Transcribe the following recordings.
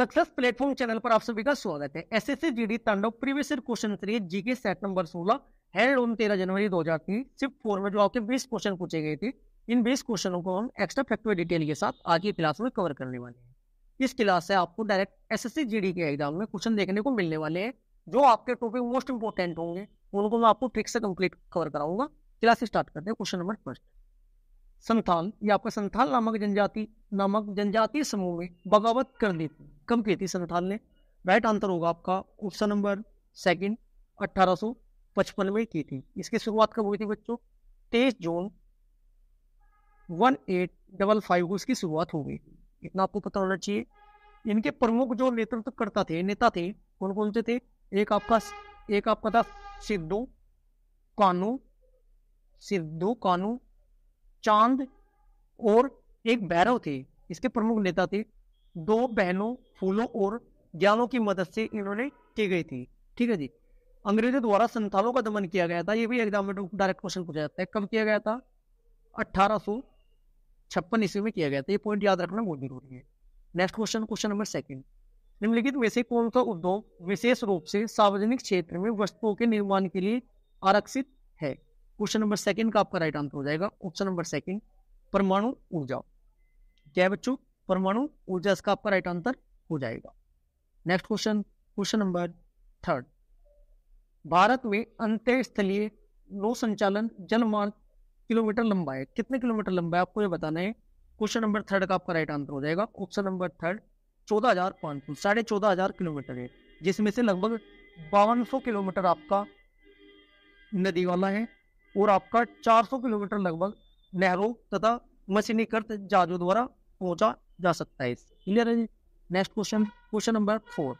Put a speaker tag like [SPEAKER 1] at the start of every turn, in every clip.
[SPEAKER 1] success platform channel पर आप सभी का स्वागत है S S C G D Tandav previous question series GK set number सोलह हेल्ड ऑन तेरह जनवरी तीन सिर्फ फोर में जो आपके बीस क्वेश्चन पूछे गए थे इन बीस क्वेश्चनों को हम एक्स्ट्रा फैक्टिव डिटेल के साथ आज की क्लास में कवर करने वाले हैं इस क्लास से आपको direct S S C G D के एग्जाम में क्वेश्चन देखने को मिलने वाले हैं जो आपके टॉपिक मोस्ट इंपॉर्टेंट होंगे उनको मैं आपको ट्रिक से कंप्लीट कवर कराऊंगा क्लास स्टार्ट करते हैं क्वेश्चन नंबर फर्स्ट संथाल ये आपका संथाल नामक जनजाति नामक जनजातीय समूह में बगावत कर दी थी कम्पियती सन अठाल ने राइट आंसर होगा आपका ऑप्शन नंबर सेकंड 1855 में की थी इसकी शुरुआत कब हुई थी बच्चों तेईस June one eight double five को इसकी शुरुआत हो गई इतना आपको पता होना चाहिए इनके प्रमुख जो नेतृत्वकर्ता थे नेता थे कौन कौन से थे एक आपका एक आपका था सिद्धू कानू सिद्धू कानू चांद और एक भैरव थे इसके प्रमुख नेता थे दो बहनों फूलों और जालों की मदद से इन्होंने की गई थी ठीक है जी अंग्रेजों द्वारा संथालों का दमन किया गया था ये भी एग्जाम में डायरेक्ट क्वेश्चन पूछा जाता है कब किया गया था अट्ठारह सौ छप्पन ईस्वी में किया गया था ये पॉइंट याद रखना बहुत जरूरी है next question question number second निम्नलिखित में से कौन सा उद्योग विशेष रूप से सार्वजनिक क्षेत्र में वस्तुओं के निर्माण के लिए आरक्षित है क्वेश्चन नंबर सेकंड का आपका राइट आंसर हो जाएगा ऑप्शन नंबर सेकंड परमाणु ऊर्जा क्या बच्चों परमाणु ऊर्जा इसका आपका राइट आंसर हो जाएगा next question question number third भारत में स्थलीय नौ संचालन जलमार्ग किलोमीटर लंबा है कितने किलोमीटर लंबा है आपको ये बताना है क्वेश्चन नंबर थर्ड का आपका राइट आंसर हो जाएगा ऑप्शन नंबर थर्ड चौदह हजार पाँच सौ साढ़े चौदह हजार किलोमीटर है जिसमें से लगभग बावन सौ किलोमीटर आपका नदी वाला है और आपका चार सौ किलोमीटर लगभग नहरों तथा मशीनीकृत जहाजों द्वारा पहुंचा जा सकता है क्लियर है जी next question question number four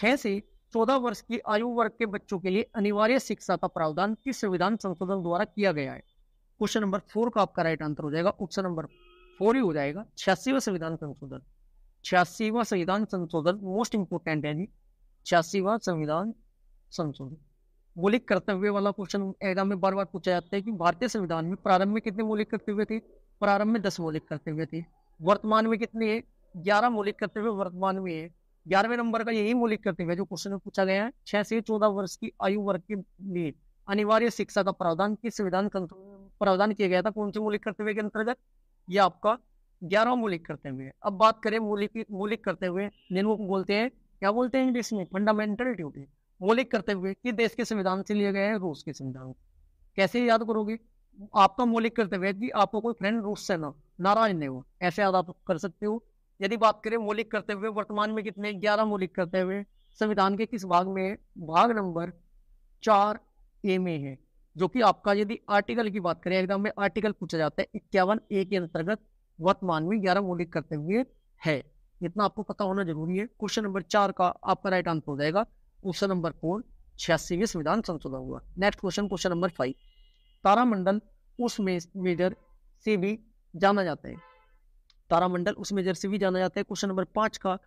[SPEAKER 1] छह से चौदह वर्ष की आयु वर्ग के बच्चों के लिए अनिवार्य शिक्षा का प्रावधान किस संविधान संशोधन द्वारा किया गया है क्वेश्चन नंबर फोर का आपका राइट आंसर हो जाएगा ऑप्शन नंबर फोर ही हो जाएगा छियासीवा संविधान संशोधन छियासीवा संविधान संशोधन मोस्ट इंपोर्टेंट है जी छियासीवा संविधान संशोधन मौलिक कर्तव्य वाला क्वेश्चन एग्जाम में बार बार पूछा जाता है कि भारतीय संविधान में प्रारंभ में कितने मौलिक कर्तव्य थे प्रारंभ में दस मौलिक कर्तव्य थे वर्तमान में कितने ग्यारह मौलिक कर्तव्य वर्तमान में है ग्यारहवें नंबर का यही मौलिक कर्तव्य है जो क्वेश्चन में पूछा गया है छह से चौदह वर्ष की आयु वर्ग के लिए अनिवार्य शिक्षा का प्रावधान किस संविधान प्रावधान किया गया था कौन से मौलिक कर्तव्य के अंतर्गत यह आपका ग्यारह मौलिक कर्तव्य है अब बात करें मौलिक मौलिक हुए जिनको बोलते हैं क्या बोलते हैं इंग्लिश में फंडामेंटल ड्यूटी मौलिक कर्तव्य कि देश के संविधान से लिए गए हैं रूस के संविधान कैसे याद करोगे आपका मौलिक कर्तव्य है कि आपको कोई फ्रेंड रूस से ना नाराज नहीं हो ऐसे याद आप कर सकते हो यदि बात करें मौलिक करते हुए वर्तमान में कितने ग्यारह मौलिक करते हुए संविधान के किस भाग में भाग नंबर चार ए में है जो कि आपका यदि आर्टिकल की बात करें एग्जाम में आर्टिकल पूछा जाता है इक्यावन ए के अंतर्गत वर्तमान में ग्यारह मौलिक करते हुए है इतना आपको पता होना जरूरी है क्वेश्चन नंबर चार का आपका राइट आंसर हो जाएगा क्वेश्चन नंबर फोर में संविधान संशोधन हुआ next question question number five तारामंडल उस मेजर से भी जाना जाता है तारामंडल उस मेजर से भी जाना जाता है क्वेश्चन नंबर पाँच का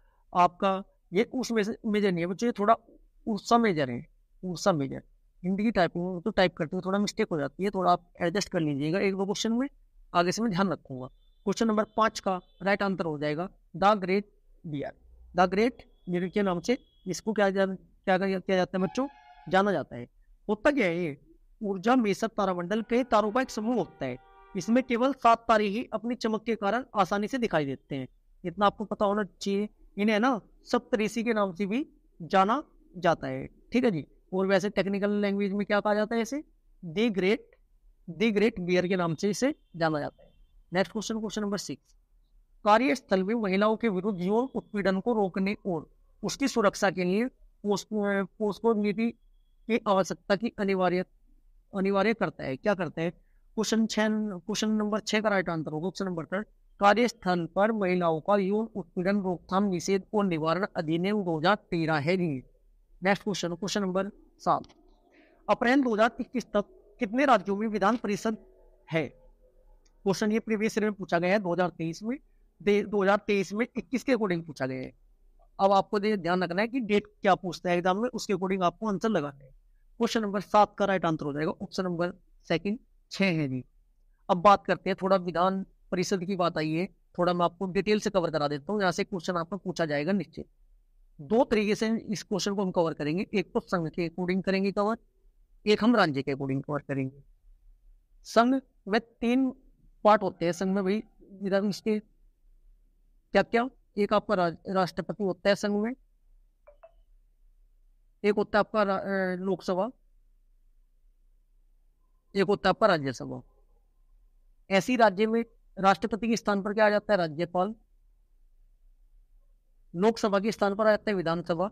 [SPEAKER 1] आपका ये उस मेजर नहीं है बच्चों ये थोड़ा उर्सा मेजर है उर्सा मेजर हिंदी की टाइपिंग में तो टाइप करते हैं थोड़ा मिस्टेक हो जाती है थोड़ा आप एडजस्ट कर लीजिएगा एक दो क्वेश्चन में आगे से मैं ध्यान रखूंगा क्वेश्चन नंबर पाँच का राइट आंसर हो जाएगा the great bear the great bear के नाम से इसको क्या जा, क्या किया जाता है बच्चों जाना जाता है होता क्या है ये ऊर्जा मेसर तारामंडल के तारों का एक समूह होता है इसमें केवल सात तारे ही अपनी चमक के कारण आसानी से दिखाई देते हैं इतना आपको पता होना चाहिए इन्हें ना सप्तऋषि के नाम से भी जाना जाता है ठीक है जी और वैसे टेक्निकल लैंग्वेज में क्या कहा जाता है इसे the great the great bear के नाम से इसे जाना जाता है next question question number six कार्यस्थल में महिलाओं के विरुद्ध यौन उत्पीड़न को रोकने और उसकी सुरक्षा के लिए पोस्को नीति की आवश्यकता की अनिवार्य अनिवार्य करता है क्या करता है क्वेश्चन छह क्वेश्चन नंबर छह का राइट आंसर होगा ऑप्शन नंबर थर्ड कार्यस्थल पर महिलाओं का यौन उत्पीड़न रोकथाम निषेध और निवारण अधिनियम दो हजार तेरह है नेक्स्ट क्वेश्चन क्वेश्चन नंबर सात अप्रैल दो हजार इक्कीस तक कितने राज्यों में विधान परिषद है क्वेश्चन ये प्रीवियस में पूछा गया है दो हजार तेईस में दो हजार तेईस में इक्कीस के अकॉर्डिंग पूछा गया है अब आपको ध्यान रखना है कि डेट क्या पूछता है एग्जाम में उसके अकॉर्डिंग आपको आंसर लगाना है क्वेश्चन नंबर सात का राइट आंसर हो जाएगा ऑप्शन नंबर सेकंड छः हैं जी अब बात करते हैं थोड़ा विधान परिषद की बात आई है थोड़ा मैं आपको डिटेल से कवर करा देता हूँ यहाँ से क्वेश्चन आपको पूछा जाएगा निश्चित दो तरीके से इस क्वेश्चन को हम कवर करेंगे एक तो संघ के अकॉर्डिंग करेंगे कवर एक हम राज्य के अकॉर्डिंग कवर करेंगे संघ में तीन पार्ट होते हैं संघ में भाई इसके क्या क्या एक आपका राष्ट्रपति होता है संघ में एक होता है आपका लोकसभा एक होता है राज्यसभा ऐसी राज्य में राष्ट्रपति के स्थान पर क्या आ जाता है राज्यपाल लोकसभा के स्थान पर आ जाता है विधानसभा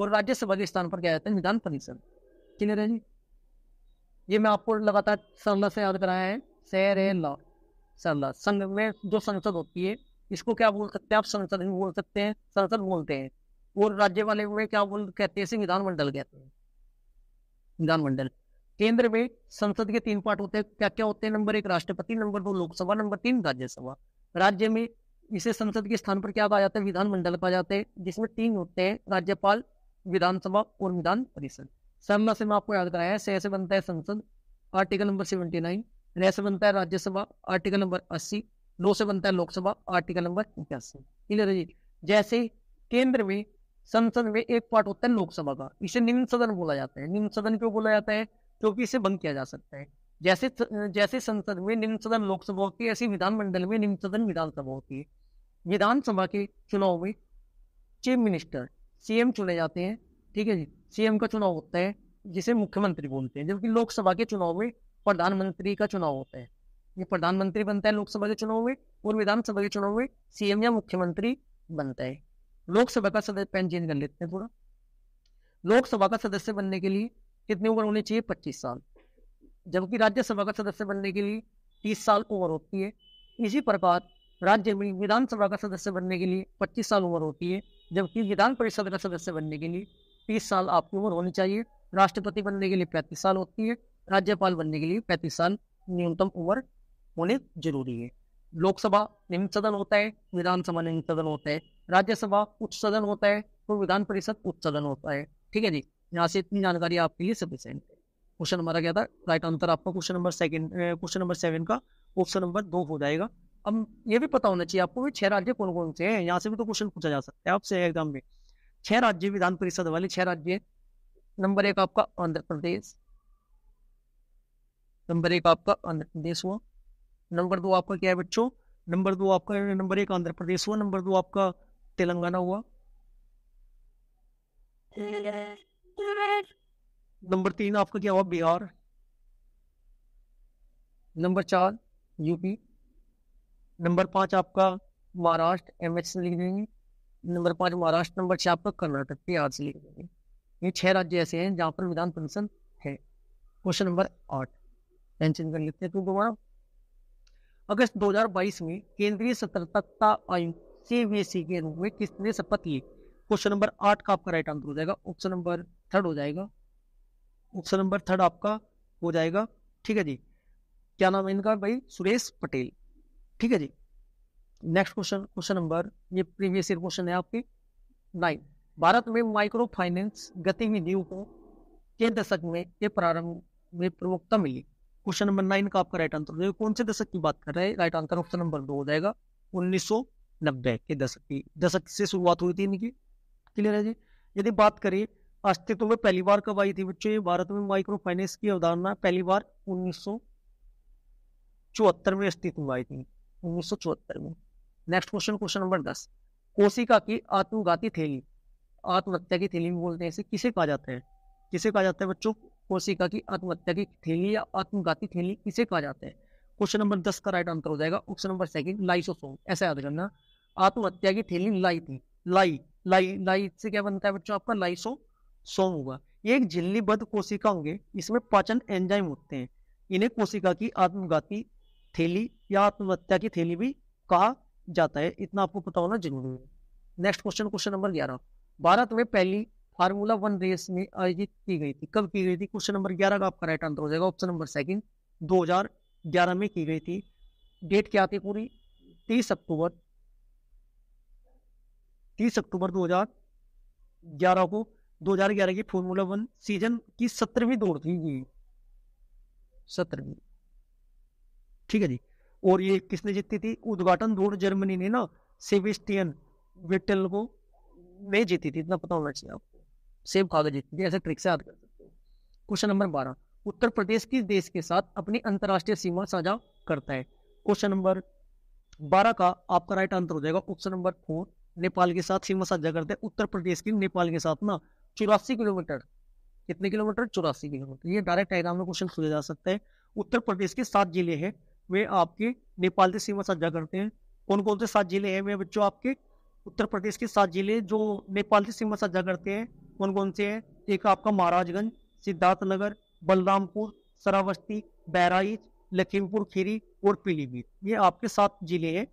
[SPEAKER 1] और राज्यसभा के स्थान पर क्या जाता है विधान परिषद क्लियर है जी ये मैं आपको लगातार सरला से याद कराया है सैर ला सरला संघ में जो संसद होती है इसको क्या बोल सकते हैं आप संसद बोल सकते हैं संसद बोलते हैं और राज्य वाले में क्या बोल कहते हैं इसे विधानमंडल कहते हैं विधानमंडल केंद्र में संसद के तीन पार्ट होते हैं क्या क्या होते हैं नंबर एक राष्ट्रपति नंबर दो लोकसभा नंबर तीन राज्यसभा राज्य में इसे संसद के स्थान पर क्या कहा जाता है विधानमंडल कहा जाता है जिसमें तीन होते हैं राज्यपाल विधानसभा और विधान परिषद सरमा से मैं आपको याद कराया है से बनता है संसद आर्टिकल नंबर सेवेंटी नाइन रह से बनता है राज्यसभा आर्टिकल नंबर अस्सी लो से बनता है लोकसभा आर्टिकल नंबर इक्यासी क्लियर है जी जैसे केंद्र में संसद में एक पार्ट होता है लोकसभा का इसे निम्न सदन बोला जाता है निम्न सदन क्यों बोला जाता है क्योंकि इसे बंद किया जा सकता है जैसे जैसे संसद में निम्न सदन लोकसभा होती है ऐसे विधानमंडल में निम्न सदन विधानसभा होती है विधानसभा के चुनाव में चीफ मिनिस्टर सीएम चुने जाते हैं ठीक है जी सीएम का चुनाव होता है जिसे मुख्यमंत्री बोलते हैं जबकि लोकसभा के चुनाव में प्रधानमंत्री का चुनाव होता है ये प्रधानमंत्री बनता है लोकसभा के चुनाव में और विधानसभा के चुनाव में सीएम या मुख्यमंत्री बनता है लोकसभा का सदस्य पैन चेंज कर लेते हैं थोड़ा लोकसभा का सदस्य बनने के लिए कितनी उम्र होनी चाहिए पच्चीस साल जबकि राज्यसभा का सदस्य बनने के लिए तीस साल उम्र होती है इसी प्रकार राज्य में विधानसभा का सदस्य बनने के लिए पच्चीस साल उम्र होती है जबकि विधान परिषद का सदस्य बनने के लिए तीस साल आपकी उम्र होनी चाहिए राष्ट्रपति बनने के लिए पैंतीस साल होती है राज्यपाल बनने के लिए पैंतीस साल न्यूनतम उम्र होने जरूरी है लोकसभा निम्न सदन होता है विधानसभा निम्न सदन होता है राज्यसभा उच्च सदन होता है तो विधान परिषद उच्च सदन होता है ठीक है जी यहाँ से इतनी जानकारी आपके लिए सफिशेंट है क्वेश्चन हमारा क्या था राइट आंसर आपका question number second question number seven का ऑप्शन नंबर दो हो जाएगा अब ये भी पता होना चाहिए आपको छह राज्य कौन कौन से हैं यहाँ से भी तो क्वेश्चन पूछा जा सकता है आपसे एग्जाम में छह राज्य विधान परिषद वाले छह राज्य नंबर एक आपका आंध्र प्रदेश नंबर एक आपका आंध्र प्रदेश हुआ नंबर दो आपका क्या है बच्चों नंबर दो आपका नंबर एक आंध्र प्रदेश हुआ नंबर दो आपका तेलंगाना हुआ नंबर तीन आपका क्या हुआ बिहार नंबर चार यूपी नंबर पांच आपका महाराष्ट्र एम एच से लिख देंगे नंबर पांच महाराष्ट्र नंबर छह आपका कर्नाटक के आर से लिख देंगे ये छह राज्य ऐसे हैं जहां पर विधान परिषद है क्वेश्चन नंबर आठ टेंशन कर लेते हैं तो दोबारा अगस्त 2022 में केंद्रीय सतर्कता आयुक्त सीबीएसई के रूप में किसने शपथ ली क्वेश्चन नंबर आठ का आपका राइट आंसर हो जाएगा ऑप्शन नंबर थर्ड हो जाएगा ऑप्शन नंबर थर्ड आपका हो जाएगा ठीक है जी क्या नाम है इनका भाई सुरेश पटेल ठीक है जी नेक्स्ट क्वेश्चन क्वेश्चन नंबर ये प्रीवियस ईयर क्वेश्चन है आपके नाइन भारत में माइक्रो फाइनेंस गतिविधियों को के दशक में के प्रारंभ में प्रमुखता मिली क्वेश्चन नंबर नाइन का आपका राइट आंसर हो जाएगा कौन से दशक की बात कर रहे हैं राइट आंसर ऑप्शन नंबर दो हो जाएगा उन्नीस सौ नब्बे के दशक की दशक से शुरुआत हुई थी इनकी क्लियर है जी यदि बात करें अस्तित्व में पहली बार कब आई थी बच्चों ये भारत में माइक्रो फाइनेंस की अवधारणा पहली बार उन्नीस में अस्तित्व में आई थी उन्नीस में नेक्स्ट क्वेश्चन क्वेश्चन नंबर दस कोशिका की आत्मघाती थैली आत्महत्या की थैली में बोलते हैं इसे किसे कहा जाता है किसे कहा जाता है बच्चों कोशिका की आत्महत्या की थैली या आत्मघाती थैली किसे कहा जाता है क्वेश्चन नंबर दस का राइट आंसर हो जाएगा ऑप्शन नंबर सेकंड लाइसोसोम ऐसा याद करना आत्महत्या की थैली लाई थी लाई लाई लाई से क्या बनता है बच्चों आपका लाइसो सोम होगा एक झिल्लीबद्ध कोशिका होंगे इसमें पाचन एंजाइम होते हैं इन्हें कोशिका की आत्मघाती थैली या आत्महत्या की थैली भी कहा जाता है इतना आपको पता होना जरूरी है नेक्स्ट क्वेश्चन क्वेश्चन नंबर ग्यारह भारत में पहली फार्मूला वन रेस में आयोजित की गई थी कब की गई थी क्वेश्चन नंबर ग्यारह का आपका राइट आंसर हो जाएगा ऑप्शन नंबर सेकंड दो में की गई थी डेट क्या थी पूरी तीस अक्टूबर तीस अक्टूबर दो हजार ग्यारह को दो हजार ग्यारह की फॉर्मूला वन सीजन की सत्रहवीं दौड़ थी जी सत्रहवीं ठीक है जी और ये किसने जीती थी उद्घाटन दौड़ जर्मनी ने ना सेबेस्टियन विटल को में जीती थी इतना पता होना चाहिए आपको सेब खाकर जीती थी ऐसे ट्रिक से याद कर सकते हो क्वेश्चन नंबर बारह उत्तर प्रदेश किस देश के साथ अपनी अंतर्राष्ट्रीय सीमा साझा करता है क्वेश्चन नंबर बारह का आपका राइट आंसर हो जाएगा ऑप्शन नंबर फोर नेपाल के साथ सीमा साझा करते हैं उत्तर प्रदेश की नेपाल के साथ ना चौरासी किलोमीटर कितने किलोमीटर चौरासी किलोमीटर ये डायरेक्ट डायग्राम में क्वेश्चन सुने जा सकता है उत्तर प्रदेश के सात जिले हैं वे आपके नेपाल से सीमा साझा करते हैं कौन कौन से सात जिले हैं वे बच्चों आपके उत्तर प्रदेश के सात जिले जो नेपाल से सीमा साझा करते हैं कौन कौन से हैं एक आपका महाराजगंज सिद्धार्थनगर बलरामपुर सरावस्ती बहराइच लखीमपुर खीरी और पीलीभीत ये आपके सात जिले हैं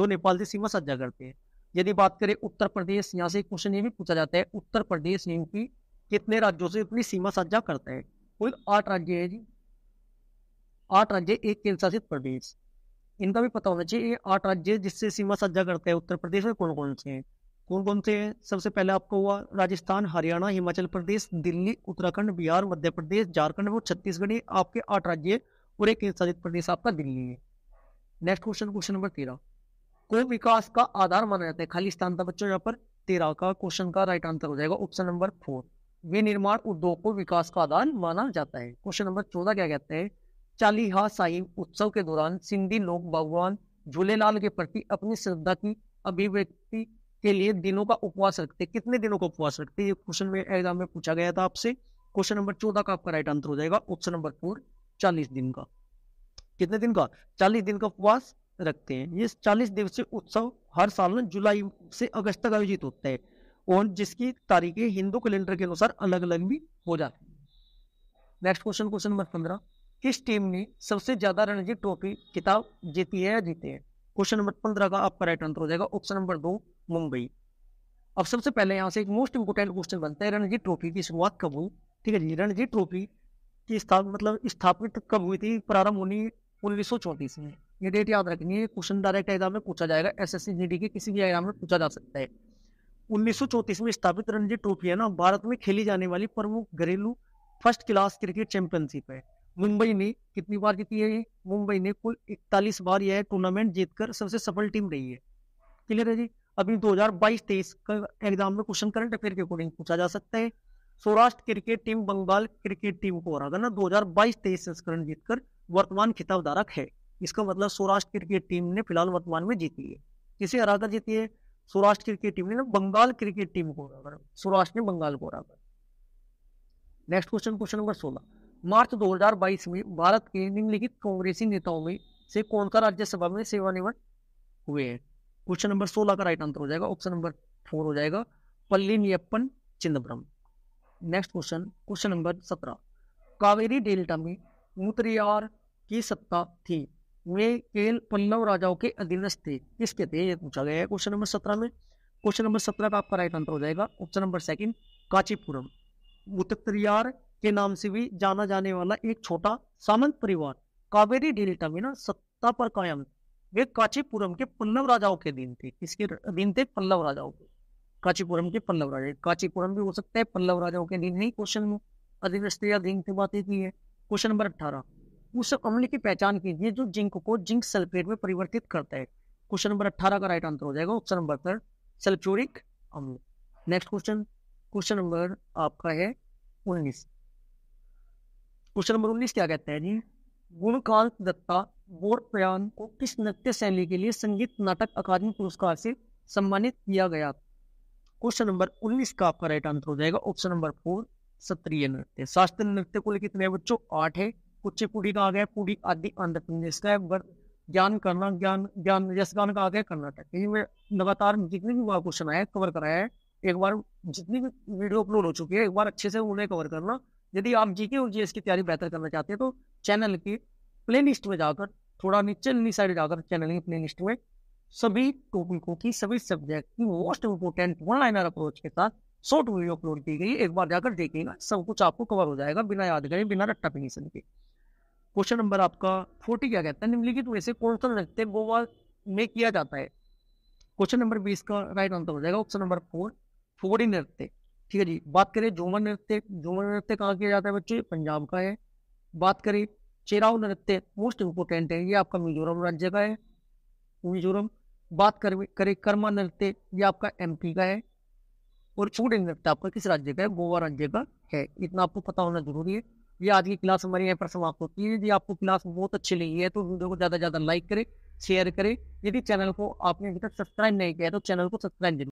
[SPEAKER 1] जो नेपाल से सीमा साझा करते हैं यदि बात करें उत्तर प्रदेश यहाँ से क्वेश्चन ये भी पूछा जाता है उत्तर प्रदेश यूपी कितने राज्यों से अपनी सीमा साझा करता है कुल आठ राज्य है जी आठ राज्य एक केंद्र शासित प्रदेश इनका भी पता होना चाहिए ये आठ राज्य जिससे सीमा साझा करते हैं उत्तर प्रदेश में कौन कौन से हैं कौन कौन से हैं सबसे पहले आपको हुआ राजस्थान हरियाणा हिमाचल प्रदेश दिल्ली उत्तराखंड बिहार मध्य प्रदेश झारखंड और छत्तीसगढ़ आपके आठ राज्य और एक केंद्र शासित प्रदेश आपका दिल्ली है नेक्स्ट क्वेश्चन क्वेश्चन नंबर तेरह को विकास का आधार माना जाता है खाली स्थान था बच्चों यहाँ पर तेरह का क्वेश्चन का राइट आंसर हो जाएगा ऑप्शन नंबर फोर विनिर्माण उद्योग को विकास का आधार माना जाता है क्वेश्चन नंबर चौदह क्या कहते हैं चालीहा साहिब उत्सव के दौरान सिंधी लोग भगवान झूलेलाल के प्रति अपनी श्रद्धा की अभिव्यक्ति के लिए दिनों का उपवास रखते कितने दिनों का उपवास रखते ये क्वेश्चन में एग्जाम में पूछा गया था आपसे क्वेश्चन नंबर चौदह का आपका राइट आंसर हो जाएगा ऑप्शन नंबर फोर चालीस दिन का कितने दिन का चालीस दिन का उपवास रखते हैं ये चालीस दिवसीय उत्सव हर साल जुलाई से अगस्त तक आयोजित होता है और जिसकी तारीखें हिंदू कैलेंडर के अनुसार अलग अलग भी हो जाती हैं नेक्स्ट क्वेश्चन क्वेश्चन नंबर पंद्रह किस टीम ने सबसे ज्यादा रणजी ट्रॉफी किताब जीती है या जीते हैं क्वेश्चन नंबर पंद्रह का आपका राइट आंसर हो जाएगा ऑप्शन नंबर दो मुंबई अब सबसे पहले यहाँ से एक मोस्ट इंपोर्टेंट क्वेश्चन बनता है रणजी ट्रॉफी की शुरुआत कब हुई ठीक है जी रणजी ट्रॉफी की स्थापना मतलब स्थापित कब हुई थी प्रारंभ होनी उन्नीस में ये डेट याद रखनी है क्वेश्चन डायरेक्ट एग्जाम में पूछा जाएगा एस एस के किसी भी एग्जाम में पूछा जा सकता है चौतीस में स्थापित रणजी ट्रॉफी है ना भारत में खेली जाने वाली प्रमुख घरेलू फर्स्ट क्लास क्रिकेट चैंपियनशिप है मुंबई ने कितनी बार जीती है मुंबई ने कुल इकतालीस बार यह टूर्नामेंट जीतकर सबसे सफल टीम रही है क्लियर है जी अभी 2022-23 का एग्जाम में क्वेश्चन करंट अफेयर के अकॉर्डिंग पूछा जा सकता है Saurashtra cricket team Bengal cricket team को दो ना बाईस तेईस संस्करण जीतकर वर्तमान खिताब धारक है इसका मतलब सौराष्ट्र क्रिकेट टीम ने फिलहाल वर्तमान में जीती है किसे हराकर जीती है सौराष्ट्र क्रिकेट टीम ने बंगाल क्रिकेट टीम को हराकर सौराष्ट्र ने बंगाल को हराकर नेक्स्ट क्वेश्चन क्वेश्चन नंबर सोलह मार्च 2022 में भारत के निम्नलिखित कांग्रेसी नेताओं में से कौन सा राज्यसभा में सेवानिवृत्त हुए हैं क्वेश्चन नंबर सोलह का राइट आंसर हो जाएगा ऑप्शन नंबर फोर हो जाएगा Palaniappan Chidambaram next question question number सत्रह कावेरी डेल्टा में मुतरियार की सत्ता थी वे केवल पल्लव राजाओं के अधीनस्थ थे किसके थे ये पूछा गया है क्वेश्चन नंबर सत्रह में क्वेश्चन नंबर सत्रह का आपका राइट आंसर हो जाएगा ऑप्शन नंबर सेकंड काचीपुरम मुतक्तरियार के नाम से भी जाना जाने वाला एक छोटा सामंत परिवार कावेरी डेल्टा में ना सत्ता पर कायम वे कांचीपुरम के पल्लव राजाओं के अधीन थे किसके अधीन थे पल्लव राजाओं के कांचीपुरम के पल्लव राजा काचीपुरम भी हो सकता है पल्लव राजाओं के अधीन नहीं क्वेश्चन में अधीनस्थ अधीन से बातें की है क्वेश्चन नंबर अट्ठारह उस अम्ल की पहचान कीजिए जो जिंक को जिंक सल्फेट में परिवर्तित करता है क्वेश्चन नंबर अट्ठारह का राइट आंसर हो जाएगा ऑप्शन नंबर थर्ड सल्फ्यूरिक अम्ल नेक्स्ट क्वेश्चन क्वेश्चन नंबर आपका है उन्नीस क्वेश्चन नंबर उन्नीस क्या कहते हैं जी गुणकांत दत्ता बोर प्रयान को किस नृत्य शैली के लिए संगीत नाटक अकादमी पुरस्कार से सम्मानित किया गया क्वेश्चन नंबर उन्नीस का आपका राइट आंसर हो जाएगा ऑप्शन नंबर फोर सत्रीय नृत्य शास्त्रीय नृत्य को लेकर कितने बच्चों आठ है कुछ कुचिपुड़ी का आ गया पुड़ी आदि आंध्र प्रदेश का है ज्ञान करना ज्ञान ज्ञान यश गान का आ गया कर्नाटक क्योंकि मैं लगातार जितने भी बार क्वेश्चन आए कवर कराया है एक बार जितनी भी वीडियो अपलोड हो चुकी है एक बार अच्छे से उन्हें कवर करना यदि आप जीके और जीएस की तैयारी बेहतर करना चाहते हैं तो चैनल की प्ले लिस्ट में जाकर थोड़ा नीचे नीचे साइड जाकर चैनल की प्ले में सभी टॉपिकों की सभी सब्जेक्ट की most important one liner approach के साथ शॉर्ट वीडियो अपलोड की गई एक बार जाकर देखिएगा सब कुछ आपको कवर हो जाएगा बिना याद करें बिना रट्टा पिनी के क्वेश्चन नंबर आपका फोर्टी क्या कहता है निम्नलिखित में से कौन सा नृत्य गोवा में किया जाता है क्वेश्चन नंबर बीस का राइट आंसर हो जाएगा ऑप्शन नंबर फोर फोरी नृत्य ठीक है जी बात करें झूमर नृत्य झूमर नृत्य कहाँ किया जाता है बच्चे पंजाब का है बात करें चेराव नृत्य मोस्ट इंपोर्टेंट है ये आपका मिजोरम राज्य का है मिजोरम बात करें करें कर्मा नृत्य ये आपका एम का है और छोटे नृत्य आपका किस राज्य का है गोवा राज्य का है इतना आपको पता होना जरूरी है ये आज की क्लास हमारी यहाँ पर समाप्त होती है यदि आपको क्लास बहुत अच्छी लगी है तो वीडियो को ज़्यादा से ज़्यादा लाइक करें शेयर करें यदि चैनल को आपने अभी तक सब्सक्राइब नहीं किया तो चैनल को सब्सक्राइब जरूर